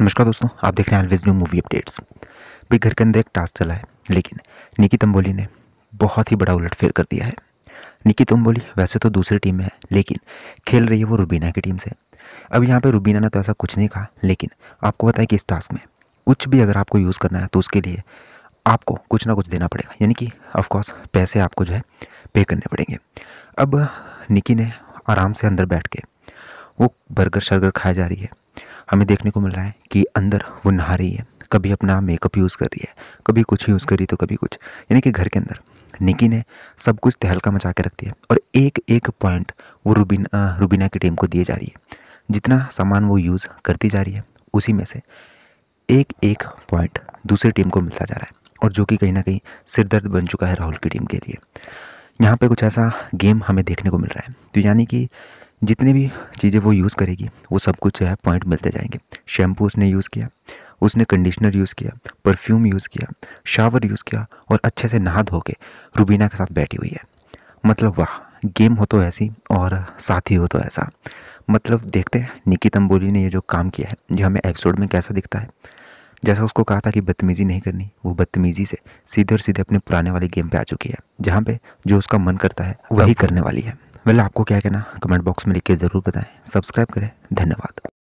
नमस्कार दोस्तों आप देख रहे हैं ऑलवेज न्यू मूवी अपडेट्स भाई घर के अंदर एक टास्क चला है लेकिन निकी तंबोली ने बहुत ही बड़ा उलटफेर कर दिया है निकी तंबोली वैसे तो दूसरी टीम में है लेकिन खेल रही है वो रुबीना की टीम से अब यहाँ पे रुबीना ने तो ऐसा कुछ नहीं कहा लेकिन आपको पता है कि इस टास्क में कुछ भी अगर आपको यूज़ करना है तो उसके लिए आपको कुछ ना कुछ देना पड़ेगा यानी कि ऑफकोर्स पैसे आपको जो है पे करने पड़ेंगे अब निकी ने आराम से अंदर बैठ के वो बर्गर शर्गर खाई जा रही है हमें देखने को मिल रहा है कि अंदर वो नहा रही है कभी अपना मेकअप यूज़ कर रही है कभी कुछ यूज़ कर रही तो कभी कुछ यानी कि घर के अंदर निकी ने सब कुछ तहलका मचा के रख दिया और एक एक पॉइंट वो रूबीन रूबीना की टीम को दिए जा रही है जितना सामान वो यूज़ करती जा रही है उसी में से एक एक पॉइंट दूसरी टीम को मिलता जा रहा है और जो कि कहीं ना कहीं सिरदर्द बन चुका है राहुल की टीम के लिए यहाँ पे कुछ ऐसा गेम हमें देखने को मिल रहा है तो यानी कि जितने भी चीज़ें वो यूज़ करेगी वो सब कुछ जो है पॉइंट मिलते जाएंगे शैम्पू उसने यूज़ किया उसने कंडीशनर यूज़ किया परफ्यूम यूज़ किया शावर यूज़ किया और अच्छे से नहा धो के रूबीना के साथ बैठी हुई है मतलब वाह गेम हो तो ऐसी और साथी हो तो ऐसा मतलब देखते हैं निकी तंबोली ने ये जो काम किया है जो हमें एपिसोड में कैसा दिखता है जैसा उसको कहा था कि बदतमीज़ी नहीं करनी वो बदतमीज़ी से सीधे और सीधे अपने पुराने वाले गेम पे आ चुकी है जहाँ पे जो उसका मन करता है वही करने वाली है वेल आपको क्या कहना कमेंट बॉक्स में लिख के ज़रूर बताएं सब्सक्राइब करें धन्यवाद